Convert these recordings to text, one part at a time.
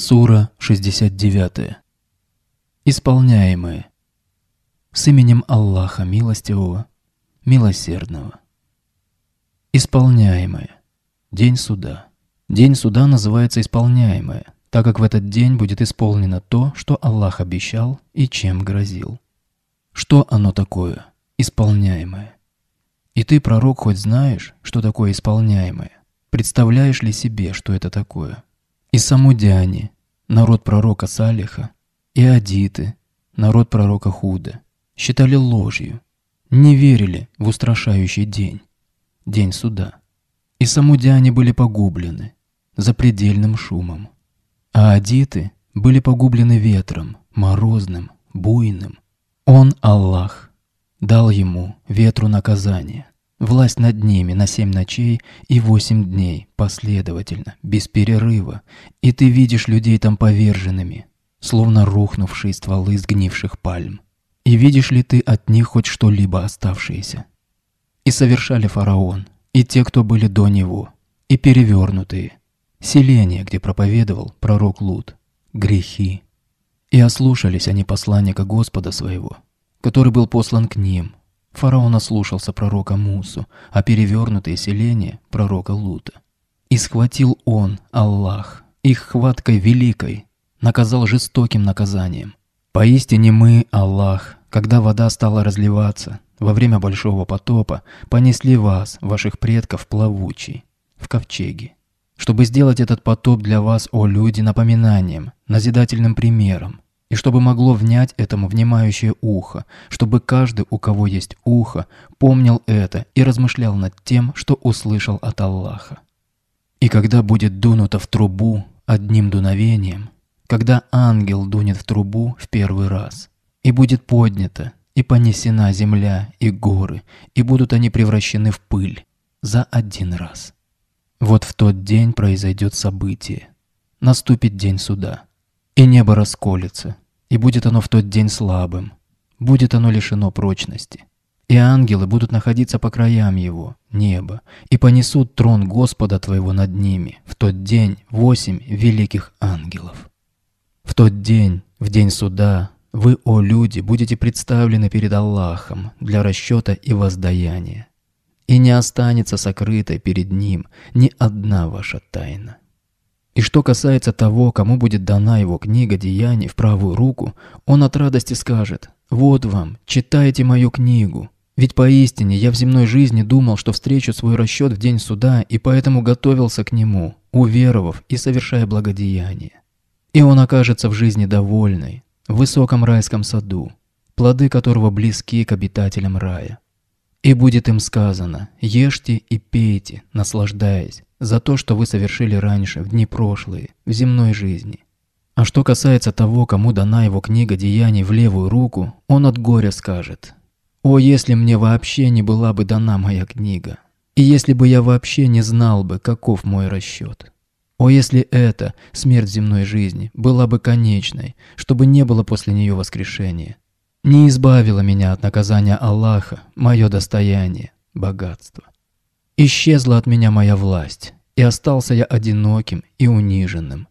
Сура 69. Исполняемые. С именем Аллаха Милостивого, Милосердного. Исполняемые. День суда. День суда называется исполняемое, так как в этот день будет исполнено то, что Аллах обещал и чем грозил. Что оно такое? Исполняемое. И ты, пророк, хоть знаешь, что такое исполняемое? Представляешь ли себе, что это такое? и Самудяне, народ пророка Салиха, и Адиты, народ пророка Худа, считали ложью, не верили в устрашающий день, день суда. И Самудяне были погублены запредельным шумом, а Адиты были погублены ветром, морозным, буйным. Он, Аллах, дал ему ветру наказание. Власть над ними на семь ночей и восемь дней, последовательно, без перерыва, и ты видишь людей там поверженными, словно рухнувшие стволы сгнивших пальм. И видишь ли ты от них хоть что-либо оставшееся? И совершали фараон, и те, кто были до него, и перевернутые, селение, где проповедовал пророк Лут, грехи. И ослушались они посланника Господа своего, который был послан к ним, Фараон ослушался пророка Мусу, а перевернутые селения – пророка Лута. И схватил он, Аллах, их хваткой великой, наказал жестоким наказанием. Поистине мы, Аллах, когда вода стала разливаться, во время большого потопа, понесли вас, ваших предков, плавучий, в ковчеге, чтобы сделать этот потоп для вас, о люди, напоминанием, назидательным примером, и чтобы могло внять этому внимающее ухо, чтобы каждый, у кого есть ухо, помнил это и размышлял над тем, что услышал от Аллаха. И когда будет дунуто в трубу одним дуновением, когда ангел дунет в трубу в первый раз, и будет поднято, и понесена земля и горы, и будут они превращены в пыль за один раз. Вот в тот день произойдет событие. Наступит день суда. И небо расколется, и будет оно в тот день слабым, будет оно лишено прочности. И ангелы будут находиться по краям его, неба, и понесут трон Господа твоего над ними в тот день восемь великих ангелов. В тот день, в день суда, вы, о люди, будете представлены перед Аллахом для расчета и воздаяния. И не останется сокрытой перед Ним ни одна ваша тайна. И что касается того, кому будет дана его книга «Деяний» в правую руку, он от радости скажет «Вот вам, читайте мою книгу». Ведь поистине я в земной жизни думал, что встречу свой расчет в день суда, и поэтому готовился к нему, уверовав и совершая благодеяние. И он окажется в жизни довольный, в высоком райском саду, плоды которого близки к обитателям рая. И будет им сказано «Ешьте и пейте, наслаждаясь, за то, что вы совершили раньше, в дни прошлые, в земной жизни. А что касается того, кому дана его книга деяний в левую руку, он от горя скажет «О, если мне вообще не была бы дана моя книга, и если бы я вообще не знал бы, каков мой расчет». О, если это, смерть земной жизни, была бы конечной, чтобы не было после нее воскрешения. Не избавила меня от наказания Аллаха, мое достояние, богатство. Исчезла от меня моя власть, и остался я одиноким и униженным.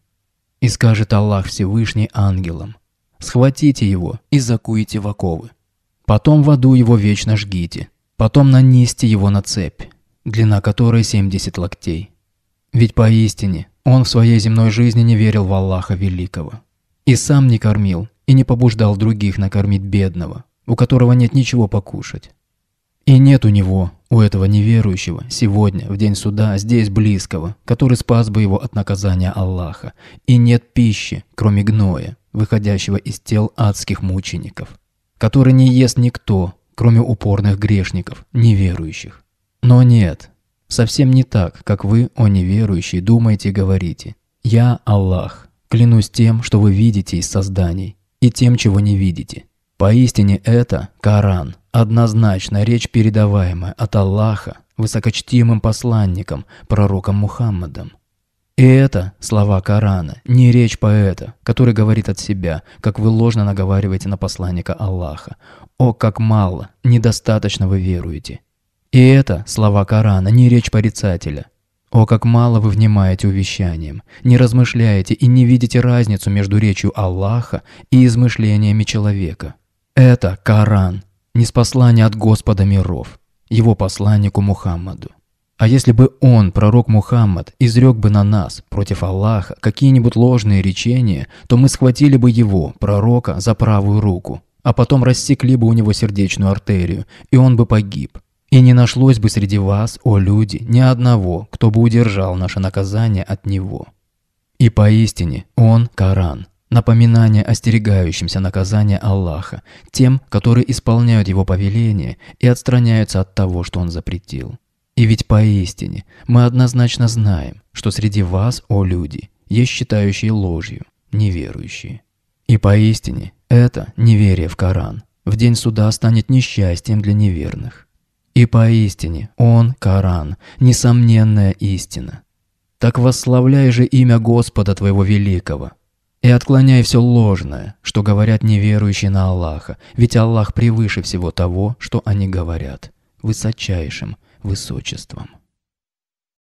И скажет Аллах Всевышний ангелам, «Схватите его и закуйте в оковы. Потом в аду его вечно жгите, потом нанести его на цепь, длина которой 70 локтей. Ведь поистине он в своей земной жизни не верил в Аллаха Великого. И сам не кормил, и не побуждал других накормить бедного, у которого нет ничего покушать. И нет у него, у этого неверующего, сегодня, в день суда, здесь близкого, который спас бы его от наказания Аллаха. И нет пищи, кроме гноя, выходящего из тел адских мучеников, который не ест никто, кроме упорных грешников, неверующих. Но нет, совсем не так, как вы, о неверующие, думаете и говорите. Я Аллах, клянусь тем, что вы видите из созданий, и тем, чего не видите. Поистине это Коран, Однозначно речь передаваемая от Аллаха высокочтимым посланником, пророком Мухаммадом. И это слова Корана, не речь поэта, который говорит от себя, как вы ложно наговариваете на посланника Аллаха. О, как мало, недостаточно вы веруете. И это слова Корана, не речь порицателя. О, как мало вы внимаете увещаниям, не размышляете и не видите разницу между речью Аллаха и измышлениями человека. Это Коран, не неспослание от Господа миров, его посланнику Мухаммаду. А если бы он, пророк Мухаммад, изрек бы на нас, против Аллаха, какие-нибудь ложные речения, то мы схватили бы его, пророка, за правую руку, а потом рассекли бы у него сердечную артерию, и он бы погиб. И не нашлось бы среди вас, о люди, ни одного, кто бы удержал наше наказание от него. И поистине он – Коран, Напоминание остерегающимся наказания Аллаха, тем, которые исполняют его повеление и отстраняются от того, что он запретил. И ведь поистине мы однозначно знаем, что среди вас, о люди, есть считающие ложью, неверующие. И поистине это неверие в Коран в день суда станет несчастьем для неверных. И поистине он, Коран, несомненная истина. Так восславляй же имя Господа твоего великого, и отклоняй все ложное, что говорят неверующие на Аллаха, ведь Аллах превыше всего того, что они говорят, высочайшим высочеством.